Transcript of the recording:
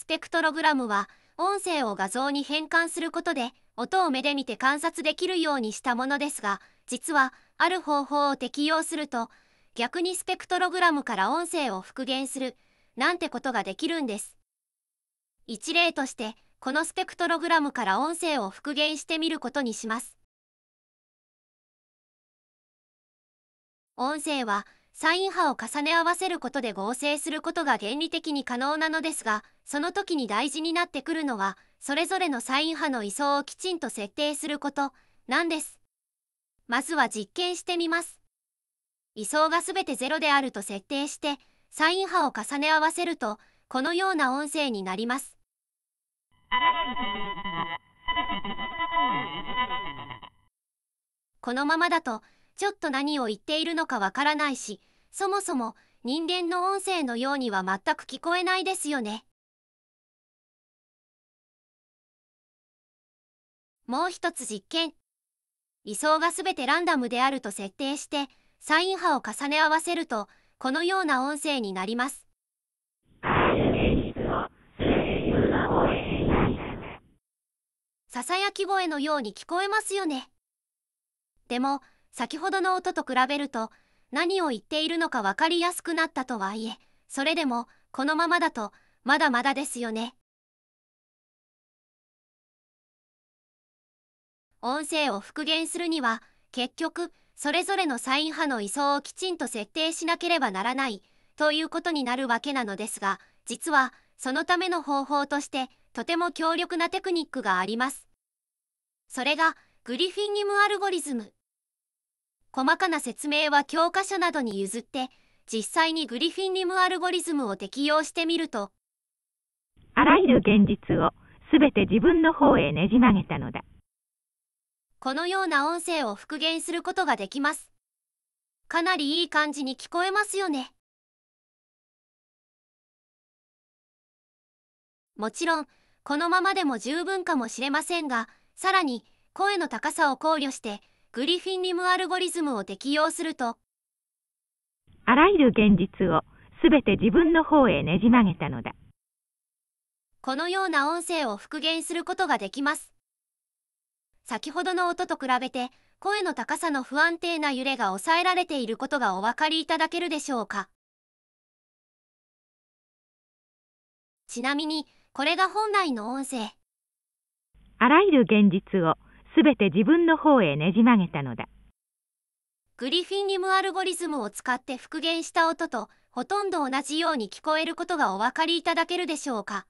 スペクトログラムは音声を画像に変換することで音を目で見て観察できるようにしたものですが実はある方法を適用すると逆にスペクトログラムから音声を復元するなんてことができるんです一例としてこのスペクトログラムから音声を復元してみることにします音声はサイン波を重ね合わせることで合成することが原理的に可能なのですがその時に大事になってくるのはそれぞれのサイン波の位相をきちんと設定することなんですまずは実験してみます位相がすべて0であると設定してサイン波を重ね合わせるとこのような音声になりますこのままだとちょっと何を言っているのかわからないし、そもそも人間の音声のようには全く聞こえないですよね。もう一つ実験。位相がすべてランダムであると設定して、サイン波を重ね合わせると、このような音声になります。ささやき声のように聞こえますよね。でも、先ほどの音と比べると何を言っているのか分かりやすくなったとはいえそれでもこのままだとまだまだですよね音声を復元するには結局それぞれのサイン波の位相をきちんと設定しなければならないということになるわけなのですが実はそのための方法としてとても強力なテクニックがあります。それがグリフィニムアルゴリズム細かな説明は教科書などに譲って実際にグリフィン・リムアルゴリズムを適用してみるとあらゆる現実を全て自分の方へねじ曲げたのだこのような音声を復元することができますかなりいい感じに聞こえますよねもちろんこのままでも十分かもしれませんがさらに声の高さを考慮してグリフィンリムアルゴリズムを適用するとあらゆる現実をすべて自分の方へねじ曲げたのだこのような音声を復元することができます先ほどの音と比べて声の高さの不安定な揺れが抑えられていることがお分かりいただけるでしょうかちなみにこれが本来の音声あらゆる現実をすべて自分の方へねじ曲げたのだグリフィンニムアルゴリズムを使って復元した音とほとんど同じように聞こえることがお分かりいただけるでしょうか